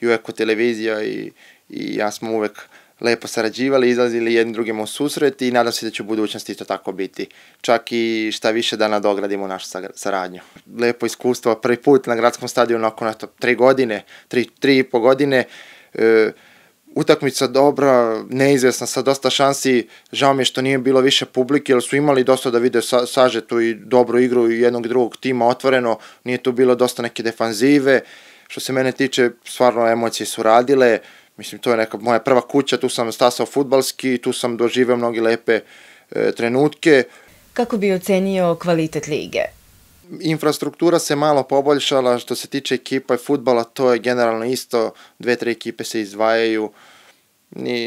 i uvek televizija i, i ja smo uvek lepo sarađivali, izlazili jednim drugim u susret i nadam se da će u budućnosti to tako biti. Čak i šta više da nadogradimo našu saradnju. Lepo iskustvo, prvi put na gradskom stadionu nakon eto, tri godine, tri, tri i po godine, e, utakmica dobra, neizvesna, sa dosta šansi, žao mi je što nije bilo više publike, jer su imali dosta da vide sa, sažetu i dobru igru i jednog drugog tima otvoreno, nije tu bilo dosta neke defanzive, Što se mene tiče, stvarno emocije su radile, mislim, to je neka moja prva kuća, tu sam stasao futbalski, tu sam doživeo mnogi lepe e, trenutke. Kako bi ocenio kvalitet lige? infrastruktura se malo poboljšala što se tiče ekipa i futbala, to je generalno isto, dve, tre ekipe se izdvajaju, Ni,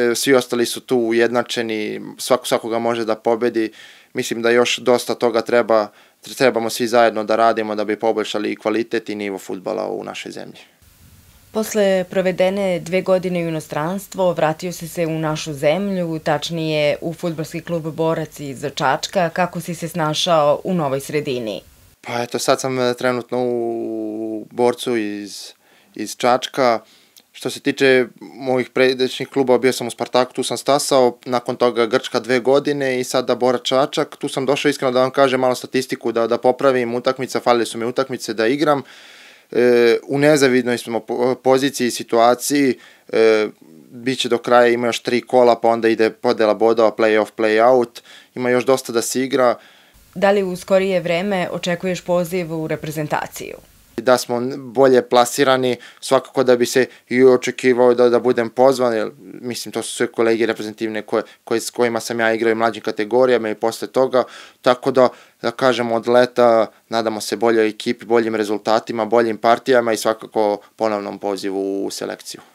e, svi ostali su tu ujednačeni, svako svakoga može da pobedi, mislim da još dosta toga treba trebamo svi zajedno da radimo da bi poboljšali i kvalitet i nivo futbala u našoj zemlji. Posle provedene dve godine u inostranstvo, vratio se se u našu zemlju, tačnije u futbalski klub Borac iz Čačka. Kako si se snašao u novoj sredini? Pa eto, sad sam e, trenutno u Borcu iz, iz Čačka. Što se tiče mojih predećnih klubova, bio sam u Spartaku, tu sam stasao, nakon toga Grčka dve godine i sada Bora Čačak. Tu sam došao iskreno da vam kažem malo statistiku, da, da popravim utakmica, falile su mi utakmice da igram. E, u nezavidnoj smo poziciji i situaciji, e, bit će do kraja, ima još tri kola, pa onda ide podela bodova, play-off, play-out, ima još dosta da se igra. Da li u skorije vreme očekuješ poziv u reprezentaciju? da smo bolje plasirani, svakako da bi se i očekivao da, da budem pozvan, jer mislim to su sve kolege reprezentativne koje, koje, s kojima sam ja igrao i mlađim kategorijama i posle toga, tako da, da kažem od leta nadamo se boljoj ekipi, boljim rezultatima, boljim partijama i svakako ponovnom pozivu u selekciju.